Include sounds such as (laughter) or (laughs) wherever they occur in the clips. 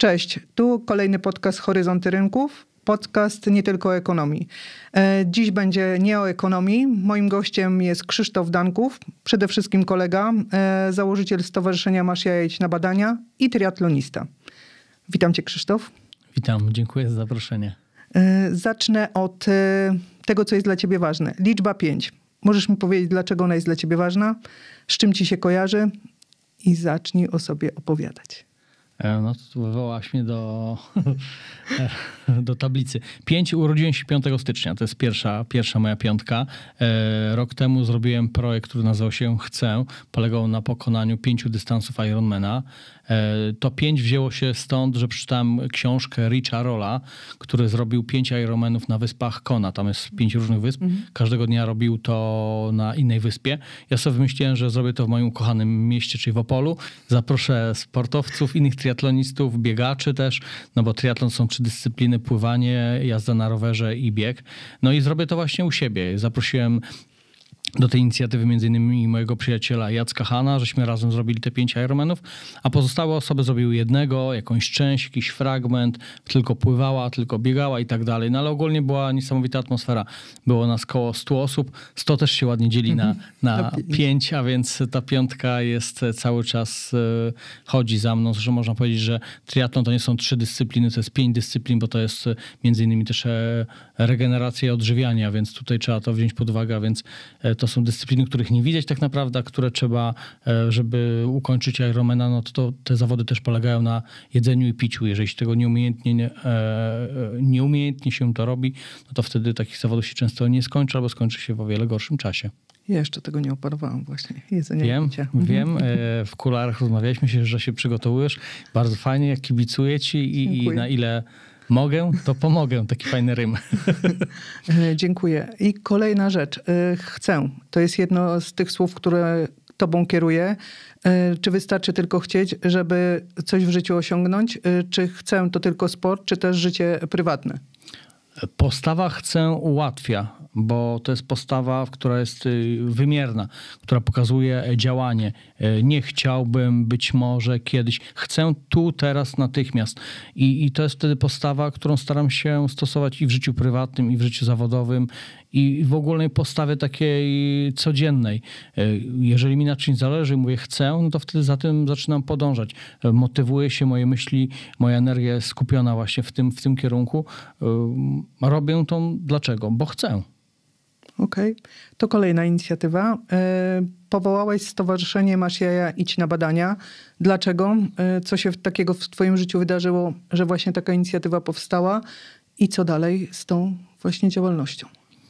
Cześć, tu kolejny podcast Horyzonty Rynków, podcast nie tylko o ekonomii. E, dziś będzie nie o ekonomii. Moim gościem jest Krzysztof Danków, przede wszystkim kolega, e, założyciel Stowarzyszenia Masz Jajeć na Badania i triatlonista. Witam cię Krzysztof. Witam, dziękuję za zaproszenie. E, zacznę od tego, co jest dla ciebie ważne. Liczba 5. Możesz mi powiedzieć, dlaczego ona jest dla ciebie ważna, z czym ci się kojarzy i zacznij o sobie opowiadać. E, no to wywołałaś mnie do, (laughs) do tablicy. Pięć, urodziłem się 5 stycznia, to jest pierwsza, pierwsza moja piątka. E, rok temu zrobiłem projekt, który nazywał się Chcę, polegał na pokonaniu pięciu dystansów Ironmana. E, to pięć wzięło się stąd, że przeczytałem książkę Richa Rolla, który zrobił pięć Ironmanów na wyspach Kona. Tam jest pięć różnych wysp. Mhm. Każdego dnia robił to na innej wyspie. Ja sobie wymyśliłem, że zrobię to w moim ukochanym mieście, czyli w Opolu. Zaproszę sportowców, innych triatlonistów, biegaczy też, no bo triatlon są trzy dyscypliny, pływanie, jazda na rowerze i bieg. No i zrobię to właśnie u siebie. Zaprosiłem do tej inicjatywy między innymi mojego przyjaciela Jacka Hana, żeśmy razem zrobili te pięć Ironmanów, a pozostałe osoby zrobiły jednego, jakąś część, jakiś fragment, tylko pływała, tylko biegała i tak dalej. No ale ogólnie była niesamowita atmosfera. Było nas koło 100 osób, 100 też się ładnie dzieli na, mhm. na pięć, a więc ta piątka jest e, cały czas, e, chodzi za mną, że można powiedzieć, że triatlon to nie są trzy dyscypliny, to jest pięć dyscyplin, bo to jest e, między innymi też regeneracja i odżywianie, a więc tutaj trzeba to wziąć pod uwagę, a więc to są dyscypliny, których nie widać tak naprawdę, które trzeba, e, żeby ukończyć Ironmana, no to, te zawody też polegają na jedzeniu i piciu. Jeżeli się tego nieumiejętnie, nie, e, e, nieumiejętnie się to robi, no to wtedy takich zawodów się często nie skończy albo skończy się w o wiele gorszym czasie. Ja jeszcze tego nie oparowałam właśnie. Jedzenie wiem, picia. wiem. Mhm. W kularach rozmawialiśmy się, że się przygotowujesz. Bardzo fajnie, jak kibicuję ci i, i na ile mogę, to pomogę. Taki fajny rym. E, dziękuję. I kolejna rzecz. E, chcę. To jest jedno z tych słów, które tobą kieruję. E, czy wystarczy tylko chcieć, żeby coś w życiu osiągnąć? Czy chcę to tylko sport, czy też życie prywatne? Postawa chcę ułatwia, bo to jest postawa, która jest y, wymierna, która pokazuje działanie. Y, nie chciałbym, być może kiedyś. Chcę tu, teraz, natychmiast. I, I to jest wtedy postawa, którą staram się stosować i w życiu prywatnym, i w życiu zawodowym, i w ogólnej postawie takiej codziennej. E, jeżeli mi na czymś zależy mówię chcę, no to wtedy za tym zaczynam podążać. E, motywuje się moje myśli, moja energia jest skupiona właśnie w tym, w tym kierunku. E, robię to dlaczego? Bo chcę. Okej. Okay. To kolejna inicjatywa. powołałeś Stowarzyszenie Masz Jaja Idź na Badania. Dlaczego? co się takiego w twoim życiu wydarzyło, że właśnie taka inicjatywa powstała i co dalej z tą właśnie działalnością?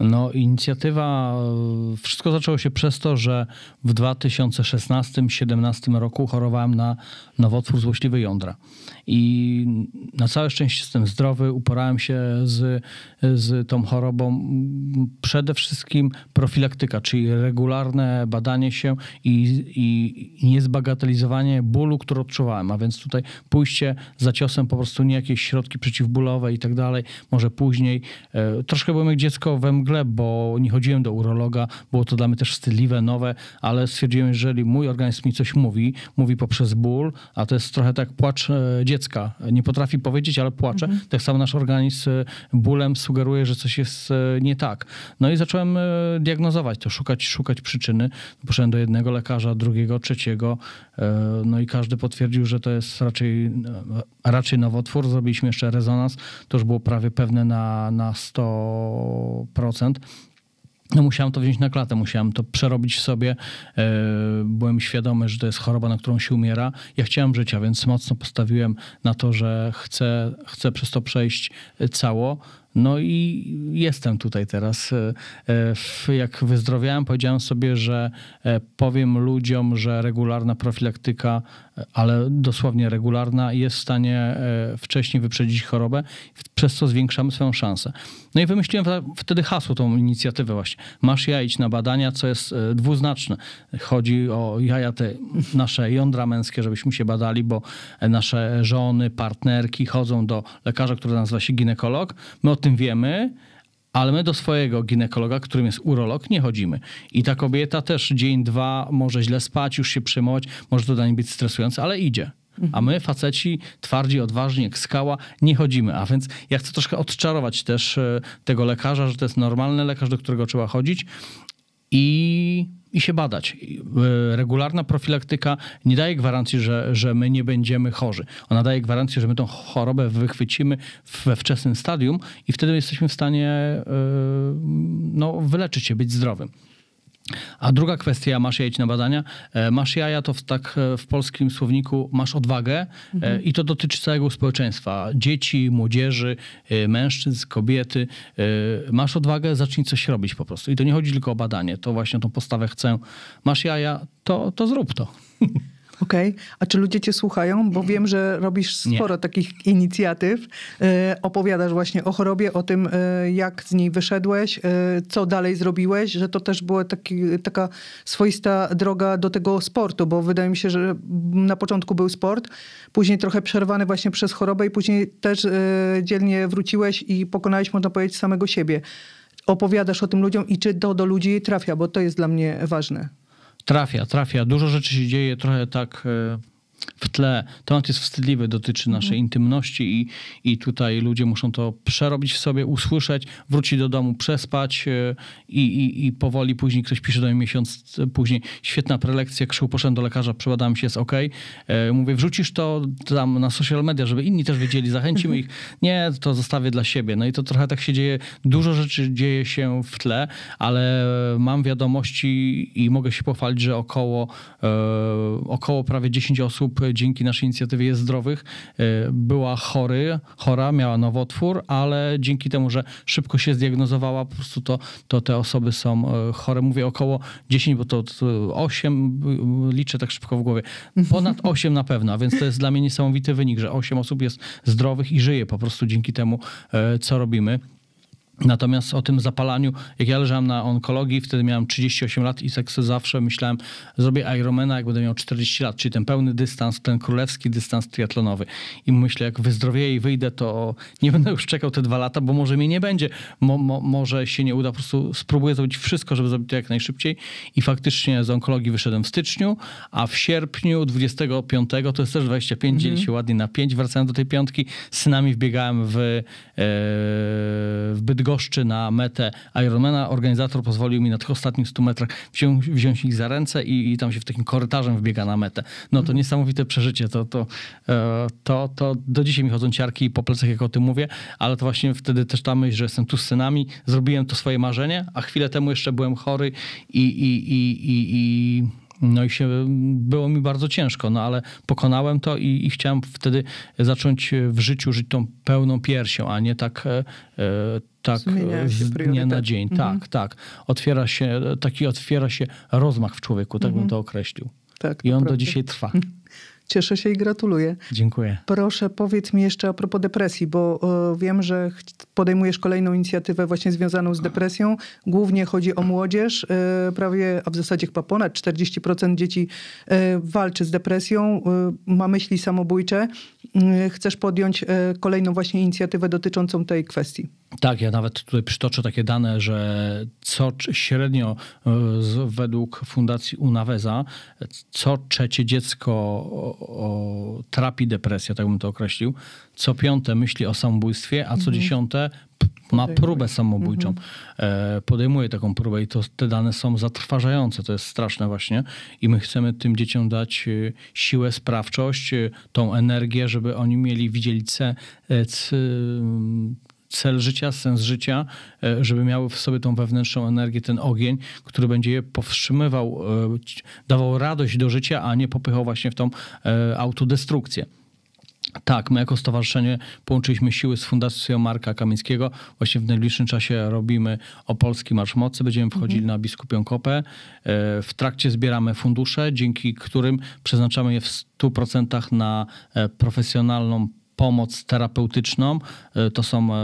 No, inicjatywa, e, wszystko zaczęło się przez to, że w 2016-2017 roku chorowałem na nowotwór złośliwy jądra. I na całe szczęście jestem zdrowy, uporałem się z, z tą chorobą. Przede wszystkim profilaktyka, czyli regularne badanie się i, i niezbagatelizowanie bólu, który odczuwałem. A więc tutaj pójście za ciosem, po prostu nie jakieś środki przeciwbólowe i tak dalej, może później. E, troszkę byłem jak dziecko we mgle, ciągle, bo nie chodziłem do urologa, było to dla mnie też wstydliwe, nowe, ale stwierdziłem, jeżeli mój organizm mi coś mówi, mówi poprzez ból, a to jest trochę tak płacz e, dziecka. Nie potrafi powiedzieć, ale płacze. Mhm. Tak samo nasz organizm e, bólem sugeruje, że coś jest e, nie tak. No i zacząłem diagnozować to, szukać, szukać przyczyny. Poszedłem do jednego lekarza, drugiego, trzeciego, no i każdy potwierdził, że to jest raczej, raczej nowotwór. Zrobiliśmy jeszcze rezonans, to już było prawie pewne na, na 100%. No musiałem to wziąć na klatę, musiałem to przerobić w sobie. E, byłem świadomy, że to jest choroba, na którą się umiera. Ja chciałem życia, więc mocno postawiłem na to, że chcę, chcę przez to przejść cało. No i jestem tutaj teraz. E, e, jak wyzdrowiałem, powiedziałem sobie, że e, powiem ludziom, że regularna profilaktyka, ale dosłownie regularna, jest w stanie wcześniej wyprzedzić chorobę, przez co zwiększamy swoją szansę. No i wymyśliłem wtedy hasło, tą inicjatywę właśnie. Masz jajć na badania, co jest dwuznaczne. Chodzi o jaja te nasze jądra męskie, żebyśmy się badali, bo nasze żony, partnerki chodzą do lekarza, który nazywa się ginekolog. My o tym wiemy, ale my do swojego ginekologa, którym jest urolog, nie chodzimy. I ta kobieta też dzień, dwa może źle spać, już się przejmować, może to dla niej być stresujące, ale idzie. A my, faceci, twardzi, odważni, jak skała, nie chodzimy. A więc ja chcę troszkę odczarować też e, tego lekarza, że to jest normalny lekarz, do którego trzeba chodzić i, i się badać. E, regularna profilaktyka nie daje gwarancji, że, że my nie będziemy chorzy. Ona daje gwarancję, że my tą chorobę wychwycimy we wczesnym stadium i wtedy jesteśmy w stanie e, no, wyleczyć się, być zdrowym. A druga kwestia, masz jajeć na badania. E, masz jaja to w, tak e, w polskim słowniku masz odwagę e, mhm. i to dotyczy całego społeczeństwa. Dzieci, młodzieży, mężczyzn, kobiety. Masz odwagę, zacznij coś robić po prostu. I to nie chodzi tylko o badanie, to właśnie o tą postawę chcę. Masz jaja, to, to zrób to. (laughs) Okej, okay. a czy ludzie cię słuchają? Bo wiem, że robisz sporo nie. takich inicjatyw. E, opowiadasz właśnie o chorobie, o tym, e, jak z niej wyszedłeś, e, co dalej zrobiłeś, że to też była taki, taka swoista droga do tego sportu, bo wydaje mi się, że na początku był sport, później trochę przerwany właśnie przez chorobę i później też dzielnie wróciłeś i pokonałeś, można powiedzieć, samego siebie. Opowiadasz o tym ludziom i czy to do ludzi trafia, bo to jest dla mnie ważne. Trafia, trafia. Dużo rzeczy się dzieje, trochę tak e, w tle. Temat jest wstydliwy, dotyczy naszej mhm. intymności i, i tutaj ludzie muszą to przerobić w sobie, usłyszeć, wrócić do domu, przespać e, i, i, i powoli później ktoś pisze do mnie miesiąc e, później, świetna prelekcja, krzył, poszedłem do lekarza, przebadałem się, jest ok. E, mówię, wrzucisz to tam na social media, żeby inni też wiedzieli, zachęcimy ich. (laughs) Nie, to zostawię dla siebie. No i to trochę tak się dzieje, dużo rzeczy dzieje się w tle, ale mam wiadomości i mogę się pochwalić, że około, około prawie 10 osób osób e, dzięki naszej inicjatywie jest zdrowych. E, była chory, chora, miała nowotwór, ale dzięki temu, że szybko się zdiagnozowała, po prostu to, to te osoby są e, chore. Mówię około 10, bo to 8, liczę tak szybko w głowie. Ponad 8 (laughs) na pewno, więc to jest dla mnie niesamowity wynik, że 8 osób jest zdrowych i żyje po prostu dzięki temu, co robimy. Natomiast o tym zapalaniu, jak ja leżałem na onkologii, wtedy miałem 38 lat i tak zawsze myślałem, zrobię Ironmana, jak będę miał 40 lat, czyli ten pełny dystans, ten królewski dystans triatlonowy. I myślę, jak wyzdrowieję i wyjdę, to nie będę już czekał te dwa lata, bo może mnie nie będzie, mo, mo, może się nie uda, po prostu spróbuję zrobić wszystko, żeby zrobić to jak najszybciej. I faktycznie z onkologii wyszedłem w styczniu, a w sierpniu 25, to jest też 25, mhm. dzieli się ładnie na 5, wracałem do tej piątki, z synami wbiegałem w, yy, w Bydgoszcz goszczy na metę Ironmana. Organizator pozwolił mi na tych ostatnich 100 metrach wziąć, wziąć ich za ręce i, i, tam się w takim korytarzem wbiega na metę. No to mhm. niesamowite przeżycie. To, to, e, to, to do dzisiaj mi chodzą ciarki po plecach, jak o tym mówię, ale to właśnie wtedy też ta myśl, że jestem tu z synami, zrobiłem to swoje marzenie, a chwilę temu jeszcze byłem chory i, i, i, i no i się, było mi bardzo ciężko, no ale pokonałem to i, i chciałem wtedy zacząć w życiu żyć tą pełną piersią, a nie tak, e, e tak z dnia na dzień. Mhm. Tak, tak. Otwiera się, taki otwiera się rozmach w człowieku, tak mhm. bym to określił. Tak, I on do dzisiaj trwa. (laughs) Cieszę się i gratuluję. Dziękuję. Proszę, powiedz mi jeszcze a propos depresji, bo y, wiem, że podejmujesz kolejną inicjatywę właśnie związaną z depresją. Głównie chodzi o młodzież. Y, prawie, a w zasadzie chyba ponad 40% dzieci y, walczy z depresją, ma myśli samobójcze. Chcesz podjąć kolejną właśnie inicjatywę dotyczącą tej kwestii. Tak, ja nawet tutaj przytoczę takie dane, że co średnio e, według Fundacji Unaweza co trzecie dziecko o, o, trapi depresję, tak bym to określił, co piąte myśli o samobójstwie, a co mhm. dziesiąte ma próbę samobójczą. Mhm. E, podejmuje taką próbę i to, te dane są zatrważające, to jest straszne właśnie i my chcemy tym dzieciom dać e, siłę, sprawczość, tą energię, żeby oni mieli, widzieli ce, cel życia, sens życia, e, żeby miały w sobie tą wewnętrzną energię, ten ogień, który będzie je powstrzymywał, e, dawał radość do życia, a nie popychał właśnie w tą e, autodestrukcję. Tak, my jako stowarzyszenie połączyliśmy siły z Fundacją Marka Kamińskiego. Właśnie w najbliższym czasie robimy Opolski Marsz Mocy. Będziemy wchodzili mhm. na Biskupią Kopę. W trakcie zbieramy fundusze, dzięki którym przeznaczamy je w 100% na profesjonalną pomoc terapeutyczną. E, to są e,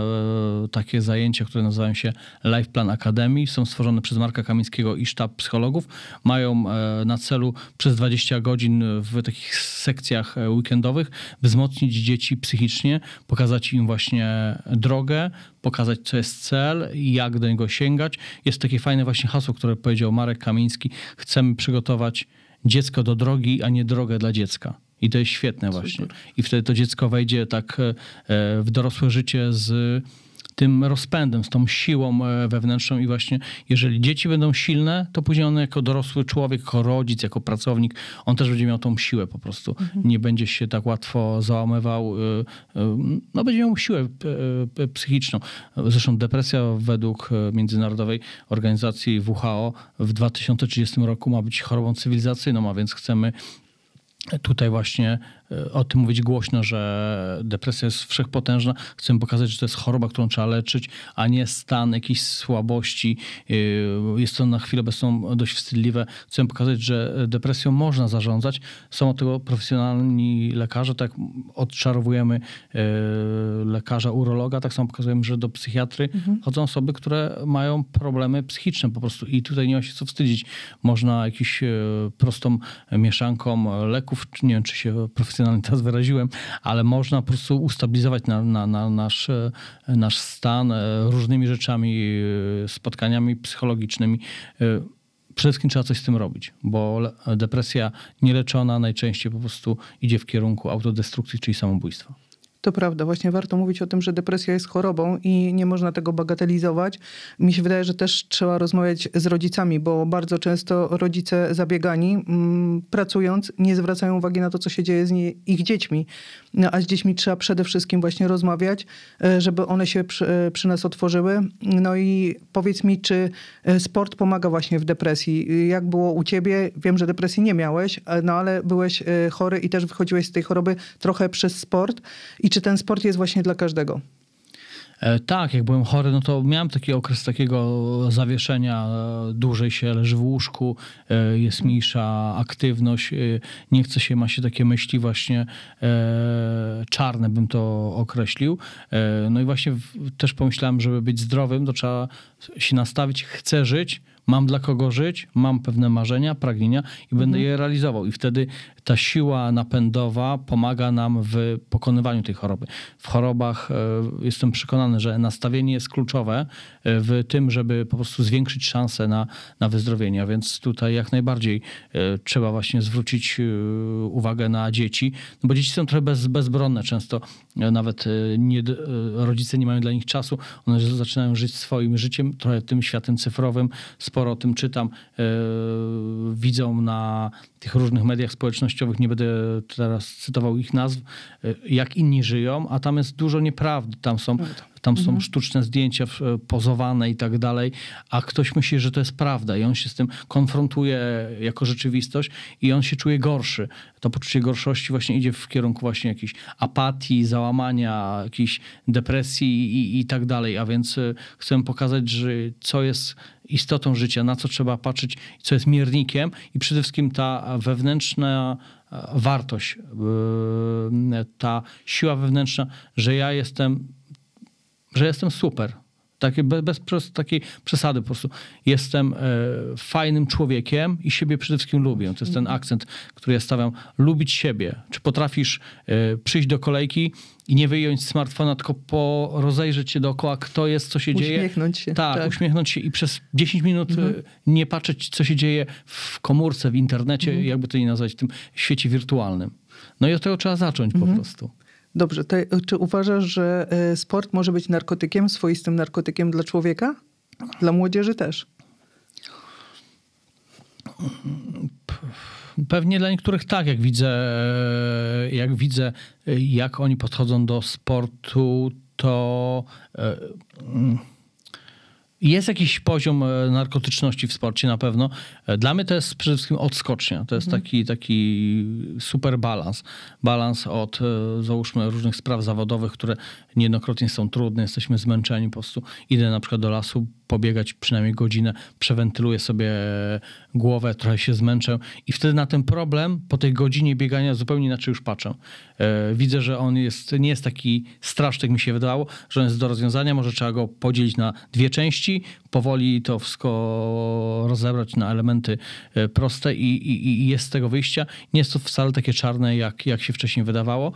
takie zajęcia, które nazywają się Life Plan Academy. Są stworzone przez Marka Kamińskiego i sztab psychologów. Mają e, na celu przez 20 godzin w takich sekcjach weekendowych wzmocnić dzieci psychicznie, pokazać im właśnie drogę, pokazać co jest cel i jak do niego sięgać. Jest takie fajne właśnie hasło, które powiedział Marek Kamiński. Chcemy przygotować dziecko do drogi, a nie drogę dla dziecka. I to jest świetne właśnie. I wtedy to dziecko wejdzie tak e, e, w dorosłe życie z tym rozpędem, z tą siłą e, wewnętrzną i właśnie jeżeli dzieci będą silne, to później on jako dorosły człowiek, jako rodzic, jako pracownik, on też będzie miał tą siłę po prostu. Mhm. Nie będzie się tak łatwo załamywał, no będzie miał siłę psychiczną. Zresztą depresja według Międzynarodowej Organizacji WHO w 2030 roku ma być chorobą cywilizacyjną, a więc chcemy tutaj właśnie E, o tym mówić głośno, że depresja jest wszechpotężna. Chcemy pokazać, że to jest choroba, którą trzeba leczyć, a nie stan jakiejś słabości. E, jest to na chwilę obecną dość wstydliwe. Chcemy pokazać, że depresją można zarządzać. Są od tego profesjonalni lekarze, tak odczarowujemy e, lekarza, urologa, tak samo pokazujemy, że do psychiatry mhm. chodzą osoby, które mają problemy psychiczne po prostu i tutaj nie ma się co wstydzić. Można jakiś prostą mieszanką leków, nie wiem, czy się profesjonalnie emocjonalnie teraz wyraziłem, ale można po prostu ustabilizować na, na, na nasz, e, nasz stan e, różnymi rzeczami, e, spotkaniami psychologicznymi przede wszystkim trzeba coś z tym robić, bo depresja nieleczona najczęściej po prostu idzie w kierunku autodestrukcji, czyli samobójstwa. To prawda, właśnie warto mówić o tym, że depresja jest chorobą i nie można tego bagatelizować. Mi się wydaje, że też trzeba rozmawiać z rodzicami, bo bardzo często rodzice zabiegani, mm, pracując, nie zwracają uwagi na to, co się dzieje z ich dziećmi. No, a z dziećmi trzeba przede wszystkim właśnie rozmawiać, e, żeby one się przy, e, przy nas otworzyły. No i powiedz mi, czy e, sport pomaga właśnie w depresji? Jak było u ciebie? Wiem, że depresji nie miałeś, no ale byłeś chory i też wychodziłeś z tej choroby trochę przez sport. I czy ten sport jest właśnie dla każdego? E, tak, jak byłem chory, no to miałem taki okres takiego zawieszenia, e, dłużej się leży w łóżku, e, jest mniejsza aktywność, nie chce się, ma się takie myśli właśnie czarne, bym to określił. No i właśnie też pomyślałem, żeby być zdrowym, to trzeba się nastawić, chcę żyć, Mam dla kogo żyć, mam pewne marzenia, pragnienia i mhm. będę je realizował. I wtedy ta siła napędowa pomaga nam w pokonywaniu tej choroby. W chorobach e, jestem przekonany, że nastawienie jest kluczowe e, w tym, żeby po prostu zwiększyć szanse na, na wyzdrowienie. A więc tutaj jak najbardziej e, trzeba właśnie zwrócić uwagę na dzieci, no bo dzieci są trochę bez, bezbronne często. Nawet nie, rodzice nie mają dla nich czasu. One zaczynają żyć swoim życiem, trochę tym światem cyfrowym, z sporo o tym czytam, e, widzą na tych różnych mediach społecznościowych, nie będę teraz cytował ich nazw, e, jak inni żyją, a tam jest dużo nieprawdy. Tam są no tak tam są mhm. sztuczne zdjęcia e, pozowane i tak dalej, a ktoś myśli, że to jest prawda i on się z tym konfrontuje jako rzeczywistość i on się czuje gorszy. To poczucie gorszości właśnie idzie w kierunku właśnie jakiejś apatii, załamania, jakiejś depresji i, i tak dalej, a więc e, chcę pokazać, że co jest istotą życia, na co trzeba patrzeć, co jest miernikiem i przede wszystkim ta wewnętrzna e, wartość, ta siła wewnętrzna, że ja jestem że jestem super. takie bez, bez takiej przesady po prostu. Jestem e, fajnym człowiekiem i siebie przede wszystkim lubię. To jest ten akcent, który ja stawiam. Lubić siebie. Czy potrafisz e, przyjść do kolejki i nie wyjąć smartfona, tylko po, rozejrzeć się dookoła, kto jest, co się uśmiechnąć dzieje. Uśmiechnąć się. Tak, tak, uśmiechnąć się i przez 10 minut e, mhm. nie patrzeć, co się dzieje w komórce, w internecie, mhm. jakby to nie nazwać, w tym świecie wirtualnym. No i od tego trzeba zacząć mhm. po prostu. Dobrze, to e, czy uważasz, że e, sport może być narkotykiem, swoistym narkotykiem dla człowieka? Dla młodzieży też? Pewnie dla niektórych tak, jak widzę, e, jak widzę, jak oni podchodzą do sportu, to mm, jest jakiś poziom e, narkotyczności w sporcie na pewno. E, dla mnie to jest przede wszystkim odskocznia. To jest mhm. taki, taki super balans. Balans od, e, załóżmy, różnych spraw zawodowych, które niejednokrotnie są trudne, jesteśmy zmęczeni po prostu. Idę na przykład do lasu pobiegać przynajmniej godzinę, przewentyluję sobie głowę, trochę się zmęczę i wtedy na ten problem po tej godzinie biegania zupełnie inaczej już patrzę. E, widzę, że on jest, nie jest taki straszny, jak mi się wydawało, że on jest do rozwiązania, może trzeba go podzielić na dwie części, powoli to wszystko rozebrać na elementy e, proste i, i, i jest z tego wyjścia. Nie jest to wcale takie czarne, jak, jak się wcześniej wydawało.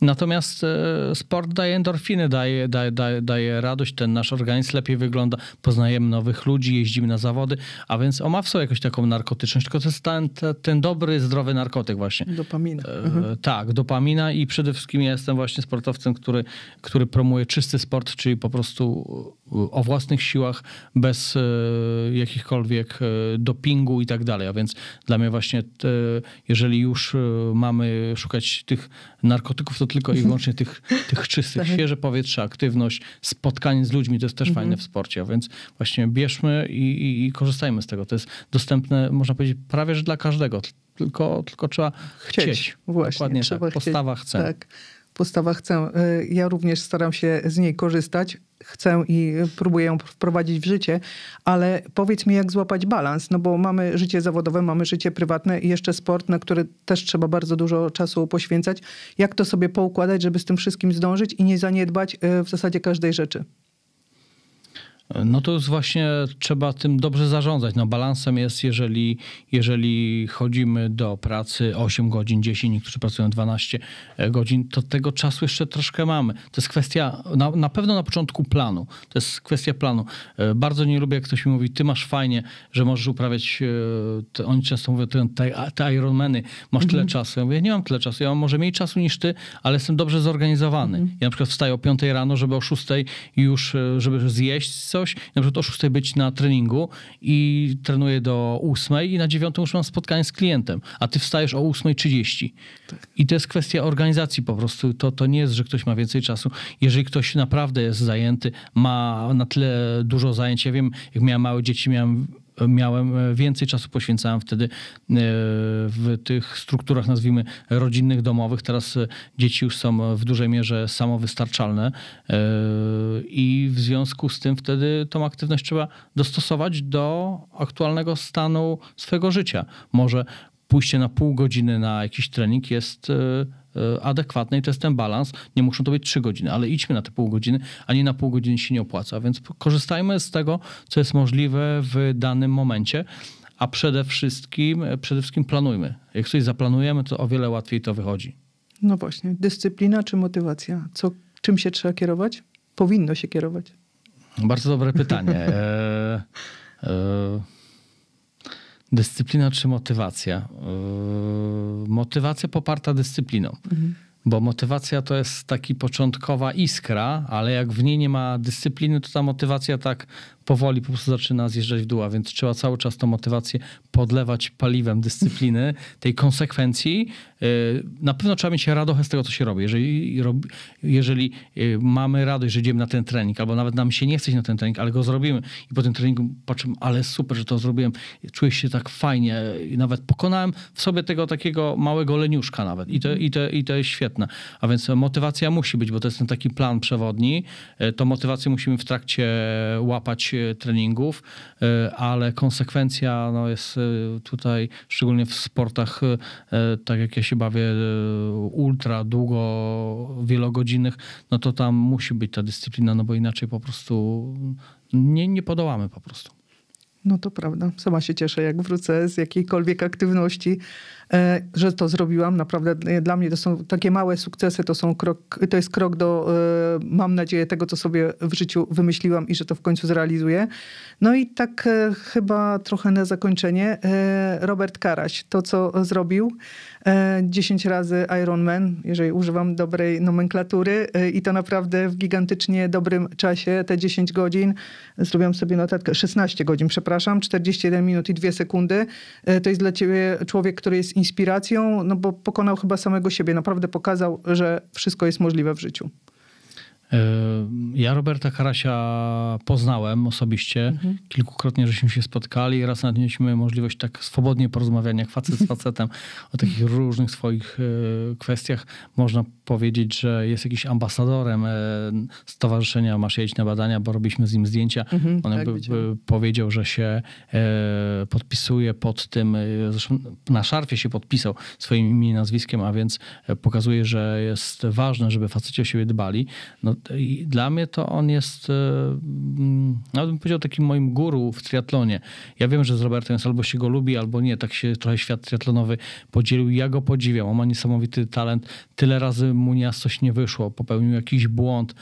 Natomiast e, sport daje endorfiny, daje, daje, daje, daje radość, ten nasz organizm lepiej wygląda, poznajemy nowych ludzi, jeździmy na zawody, a więc on ma w sobie jakąś taką narkotyczność, tylko to jest ten, ten dobry, zdrowy narkotyk właśnie. Dopamina. E, mhm. Tak, dopamina i przede wszystkim ja jestem właśnie sportowcem, który, który promuje czysty sport, czyli po prostu o własnych siłach, bez e, jakichkolwiek e, dopingu i tak dalej. A więc dla mnie właśnie, te, jeżeli już e, mamy szukać tych narkotyków, to tylko i mhm. wyłącznie tych, tych czystych, tak. świeże powietrze, aktywność, spotkanie z ludźmi, to jest też fajne mhm. w sporcie. A więc właśnie bierzmy i, i, i korzystajmy z tego. To jest dostępne, można powiedzieć, prawie że dla każdego tylko, tylko trzeba chcieć. chcieć. Właśnie, Dokładnie trzeba tak. Chcieć. Postawa chce. Tak postawa chcę. Y, ja również staram się z niej korzystać. Chcę i próbuję ją wprowadzić w życie, ale powiedz mi, jak złapać balans, no bo mamy życie zawodowe, mamy życie prywatne i jeszcze sport, na który też trzeba bardzo dużo czasu poświęcać. Jak to sobie poukładać, żeby z tym wszystkim zdążyć i nie zaniedbać y, w zasadzie każdej rzeczy? No to jest właśnie trzeba tym dobrze zarządzać. No balansem jest, jeżeli, jeżeli chodzimy do pracy 8 godzin, 10, niektórzy pracują 12 godzin, to tego czasu jeszcze troszkę mamy. To jest kwestia, na, na pewno na początku planu. To jest kwestia planu. E, bardzo nie lubię, jak ktoś mi mówi, ty masz fajnie, że możesz uprawiać, e, te, oni często mówią, te, te Ironmany, masz mhm. tyle czasu. Ja mówię, nie mam tyle czasu, ja mam może mniej czasu niż ty, ale jestem dobrze zorganizowany. Mhm. Ja na przykład wstaję o 5 rano, żeby o 6 już, e, żeby zjeść, coś, na przykład o 6 być na treningu i trenuję do 8 i na 9 już mam spotkanie z klientem, a ty wstajesz o 8.30. Tak. I to jest kwestia organizacji po prostu. To, to nie jest, że ktoś ma więcej czasu. Jeżeli ktoś naprawdę jest zajęty, ma na tyle dużo zajęć, ja wiem, jak miałem małe dzieci, miałem miałem e, więcej czasu poświęcałem wtedy e, w tych strukturach, nazwijmy, rodzinnych, domowych. Teraz e, dzieci już są w dużej mierze samowystarczalne i w związku z tym wtedy tą aktywność trzeba dostosować do aktualnego stanu swojego życia. Może pójście na pół godziny na jakiś trening jest E, adekwatne i to jest ten balans. Nie muszą to być trzy godziny, ale idźmy na te pół godziny, a nie na pół godziny się nie opłaca. Więc korzystajmy z tego, co jest możliwe w danym momencie a przede wszystkim, e, przede wszystkim planujmy. Jak coś zaplanujemy, to o wiele łatwiej to wychodzi. No właśnie, dyscyplina czy motywacja? Co, czym się trzeba kierować? Powinno się kierować. Bardzo dobre pytanie. (laughs) e, e, Dyscyplina czy motywacja? Yy, motywacja poparta dyscypliną. Mhm. Bo motywacja to jest taki początkowa iskra, ale jak w niej nie ma dyscypliny, to ta motywacja tak powoli po prostu zaczyna zjeżdżać w dół, a więc trzeba cały czas tą motywację podlewać paliwem dyscypliny, tej konsekwencji. Y, na pewno trzeba mieć radość z tego, co się robi. Jeżeli, jeżeli y, mamy radość, że idziemy na ten trening, albo nawet nam się nie chce na ten trening, ale go zrobimy i po tym treningu patrzymy, ale super, że to zrobiłem, czuję się tak fajnie i nawet pokonałem w sobie tego takiego małego leniuszka nawet i to, i to, i to jest świetne. A więc motywacja musi być, bo to jest ten taki plan przewodni. Y, to motywację musimy w trakcie łapać E, treningów, e, ale konsekwencja no, jest e, tutaj, szczególnie w sportach, tak jak ja się bawię, ultra długo, wielogodzinnych, no to tam musi być ta dyscyplina, no bo inaczej po prostu nie, nie podołamy po prostu. No to prawda. Sama się cieszę, jak wrócę z jakiejkolwiek aktywności, E, że to zrobiłam. Naprawdę e, dla mnie to są takie małe sukcesy, to, są krok, to jest krok do, e, mam nadzieję, tego, co sobie w życiu wymyśliłam i że to w końcu zrealizuję. No i tak chyba trochę na zakończenie Robert Karaś, to co zrobił. 10 razy Ironman, jeżeli używam dobrej nomenklatury i to naprawdę w gigantycznie dobrym czasie, te 10 godzin, zrobiłam sobie notatkę, 16 godzin, przepraszam, 41 minut i 2 sekundy. To jest dla ciebie człowiek, który jest inspiracją, no bo pokonał chyba samego siebie. Naprawdę pokazał, że wszystko jest możliwe w życiu. Yy, ja Roberta Karasia poznałem osobiście. Mhm. Kilkukrotnie żeśmy się spotkali. Raz nawet mieliśmy możliwość tak swobodnie porozmawiania facet z (laughs) facetem o takich różnych swoich yy, kwestiach. Można powiedzieć, że jest jakiś ambasadorem yy, stowarzyszenia Masz jeździć na badania, bo robiliśmy z nim zdjęcia. Mhm, On tak, powiedział, że się podpisuje pod tym, zresztą na szarfie się podpisał swoim imieniem i nazwiskiem, a więc pokazuje, że jest ważne, żeby faceci o siebie dbali. No, dla mnie to on jest, e, mm, no bym powiedział, takim moim guru w triatlonie. Ja wiem, że z Robertem jest albo się go lubi, albo nie. Tak się trochę świat triatlonowy podzielił. Ja go podziwiam. On ma niesamowity talent. Tyle razy mu nie coś nie wyszło. Popełnił jakiś błąd,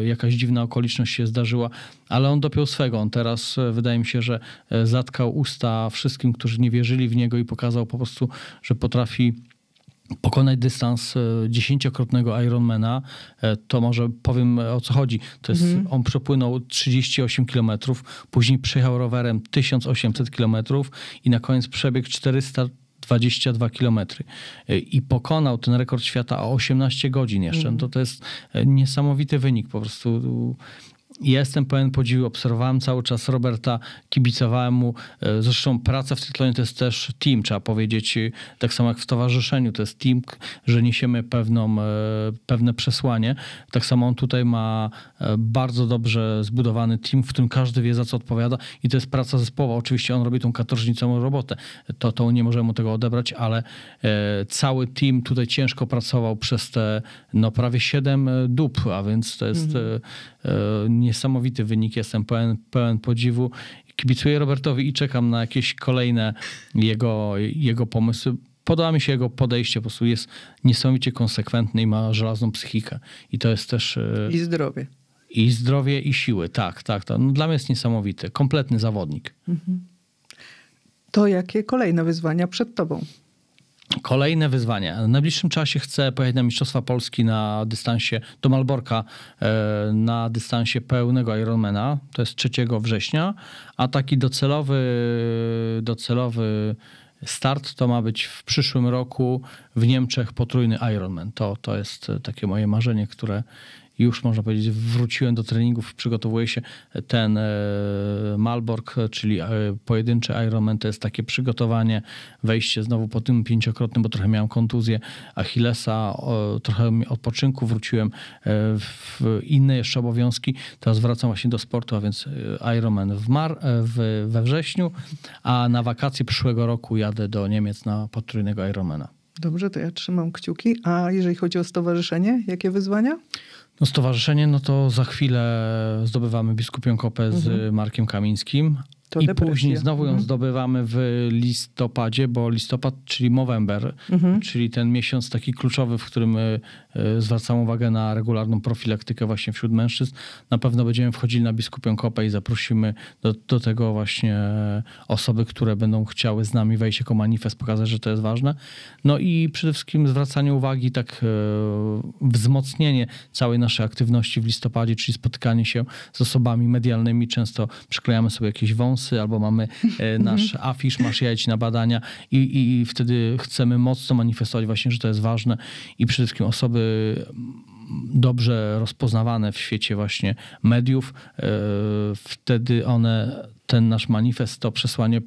e, jakaś dziwna okoliczność się zdarzyła, ale on dopiął swego. On teraz, e, wydaje mi się, że zatkał usta wszystkim, którzy nie wierzyli w niego i pokazał po prostu, że potrafi pokonać dystans e, dziesięciokrotnego Ironmana, e, to może powiem e, o co chodzi. To jest, mhm. On przepłynął 38 km, później przejechał rowerem 1800 km i na koniec przebiegł 400 22 km i pokonał ten rekord świata o 18 godzin jeszcze. Mhm. To, to jest niesamowity wynik po prostu. Jestem pełen podziwu, obserwowałem cały czas Roberta, kibicowałem mu. E, zresztą praca w Triatlonie to jest też team, trzeba powiedzieć, e, tak samo jak w towarzyszeniu, to jest team, że niesiemy pewną, e, pewne przesłanie. Tak samo on tutaj ma bardzo dobrze zbudowany team, w którym każdy wie za co odpowiada i to jest praca zespołowa. Oczywiście on robi tą katorżnicą robotę, to, to nie możemy mu tego odebrać, ale cały team tutaj ciężko pracował przez te no, prawie 7 dup, a więc to jest... Mhm E, niesamowity wynik, jestem pełen, pełen podziwu. Kibicuję Robertowi i czekam na jakieś kolejne jego, jego pomysły. Podoba mi się jego podejście, po prostu jest niesamowicie konsekwentny i ma żelazną psychikę. I to jest też. E, I zdrowie. I zdrowie, i siły, tak, tak. tak. No, dla mnie jest niesamowity, kompletny zawodnik. Mhm. To jakie kolejne wyzwania przed tobą? Kolejne wyzwanie. W najbliższym czasie chcę pojechać na Mistrzostwa Polski na dystansie do Malborka, e, na dystansie pełnego Ironmana, to jest 3 września, a taki docelowy, docelowy start to ma być w przyszłym roku w Niemczech potrójny Ironman. To, to jest takie moje marzenie, które już można powiedzieć, wróciłem do treningów, przygotowuję się. Ten e, Malborg, czyli e, pojedynczy Ironman, to jest takie przygotowanie, wejście znowu po tym pięciokrotnym, bo trochę miałem kontuzję Achillesa, trochę odpoczynku wróciłem e, w inne jeszcze obowiązki. Teraz wracam właśnie do sportu, a więc Ironman w mar w, we wrześniu, a na wakacje przyszłego roku jadę do Niemiec na potrójnego Ironmana. Dobrze, to ja trzymam kciuki. A jeżeli chodzi o stowarzyszenie, jakie wyzwania? No stowarzyszenie, no to za chwilę zdobywamy biskupią kopę z mhm. Markiem Kamińskim, to I depresja. później znowu ją mhm. zdobywamy w listopadzie, bo listopad, czyli Movember, mhm. czyli ten miesiąc taki kluczowy, w którym e, zwracam uwagę na regularną profilaktykę właśnie wśród mężczyzn. Na pewno będziemy wchodzili na biskupią kopę i zaprosimy do, do tego właśnie osoby, które będą chciały z nami wejść jako manifest, pokazać, że to jest ważne. No i przede wszystkim zwracanie uwagi, tak e, wzmocnienie całej naszej aktywności w listopadzie, czyli spotykanie się z osobami medialnymi. Często przyklejamy sobie jakieś wąsy, albo mamy e, mhm. nasz afisz, masz jajeć na badania i, i, i wtedy chcemy mocno manifestować właśnie, że to jest ważne i przede wszystkim osoby mm, dobrze rozpoznawane w świecie właśnie mediów, e, wtedy one ten nasz manifest, to przesłanie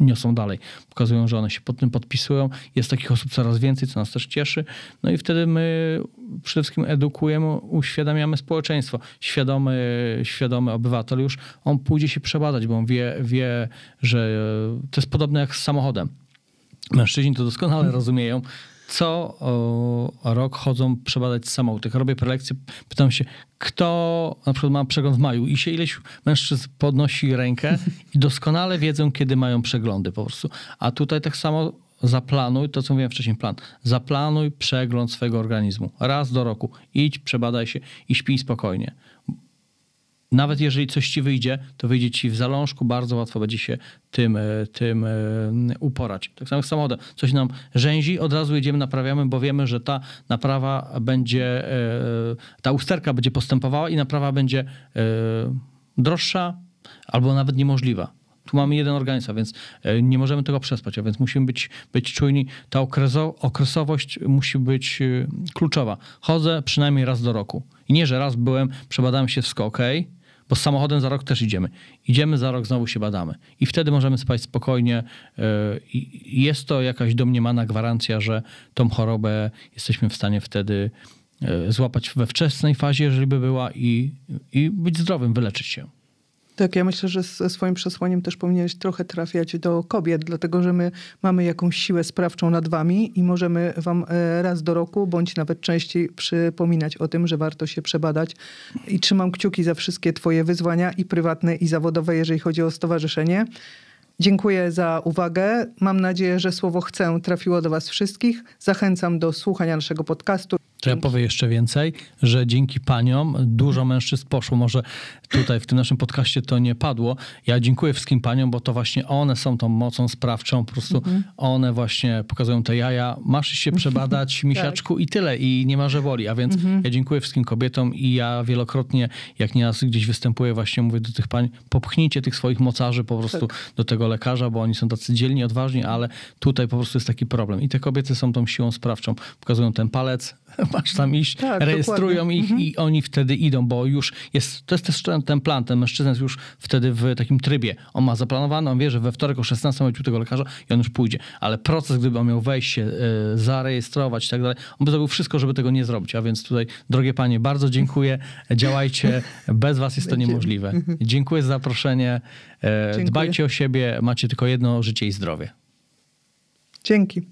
niosą dalej. Pokazują, że one się pod tym podpisują. Jest takich osób coraz więcej, co nas też cieszy. No i wtedy my przede wszystkim edukujemy, uświadamiamy społeczeństwo. Świadomy, świadomy obywatel już, on pójdzie się przebadać, bo on wie, wie, że to jest podobne jak z samochodem. Mężczyźni to doskonale mhm. rozumieją, co rok chodzą przebadać samoutek. Robię prelekcje, pytam się, kto na przykład ma przegląd w maju i się ileś mężczyzn podnosi rękę (laughs) i doskonale wiedzą, kiedy mają przeglądy po prostu. A tutaj tak samo zaplanuj, to co mówiłem wcześniej, plan. Zaplanuj przegląd swojego organizmu. Raz do roku. Idź, przebadaj się i śpij spokojnie nawet jeżeli coś ci wyjdzie, to wyjdzie ci w zalążku, bardzo łatwo będzie się tym, e, tym e, uporać. Tak samo jak samochodem. Coś nam rzęzi, od razu jedziemy, naprawiamy, bo wiemy, że ta naprawa będzie, e, ta usterka będzie postępowała i naprawa będzie droższa albo nawet niemożliwa. Tu mamy jeden organizm, więc nie możemy tego przespać, a więc musimy być, być czujni. Ta okreso, okresowość musi być kluczowa. Chodzę przynajmniej raz do roku. I nie, że raz byłem, przebadałem się, wszystko ok, bo z samochodem za rok też idziemy. Idziemy za rok, znowu się badamy. I wtedy możemy spać spokojnie. E, jest to jakaś domniemana gwarancja, że tą chorobę jesteśmy w stanie wtedy e, złapać we wczesnej fazie, jeżeli by była, i, i być zdrowym, wyleczyć się. Tak, ja myślę, że ze swoim przesłaniem też powinieneś trochę trafiać do kobiet, dlatego że my mamy jakąś siłę sprawczą nad wami i możemy wam e, raz do roku, bądź nawet częściej przypominać o tym, że warto się przebadać. I trzymam kciuki za wszystkie twoje wyzwania i prywatne, i zawodowe, jeżeli chodzi o stowarzyszenie. Dziękuję za uwagę. Mam nadzieję, że słowo chcę trafiło do Was wszystkich. Zachęcam do słuchania naszego podcastu to ja powiem jeszcze więcej, że dzięki paniom dużo mhm. mężczyzn poszło. Może tutaj w tym naszym podcaście to nie padło. Ja dziękuję wszystkim paniom, bo to właśnie one są tą mocą sprawczą. Po prostu mhm. one właśnie pokazują te jaja. Masz się przebadać, (laughs) tak. misiaczku tak. i tyle. I nie ma, że woli. A więc mhm. ja dziękuję wszystkim kobietom i ja wielokrotnie, jak nieraz gdzieś występuję, właśnie mówię do tych pań, popchnijcie tych swoich mocarzy po prostu tak. do tego lekarza, bo oni są tacy dzielni, odważni, ale tutaj po prostu jest taki problem. I te kobiety są tą siłą sprawczą. Pokazują ten palec, masz tam iść, tak, rejestrują dokładnie. ich mhm. i oni wtedy idą, bo już jest, to jest też ten plan, ten mężczyzna jest już wtedy w takim trybie. On ma zaplanowane, on wie, że we wtorek o 16 ma tego lekarza i on już pójdzie. Ale proces, gdyby on miał wejść się, y, zarejestrować i tak dalej, on by zrobił wszystko, żeby tego nie zrobić. A więc tutaj, drogie panie, bardzo dziękuję, działajcie, bez was jest to niemożliwe. Mhm. Dziękuję za zaproszenie, e, dziękuję. dbajcie o siebie, macie tylko jedno życie i zdrowie. Dzięki.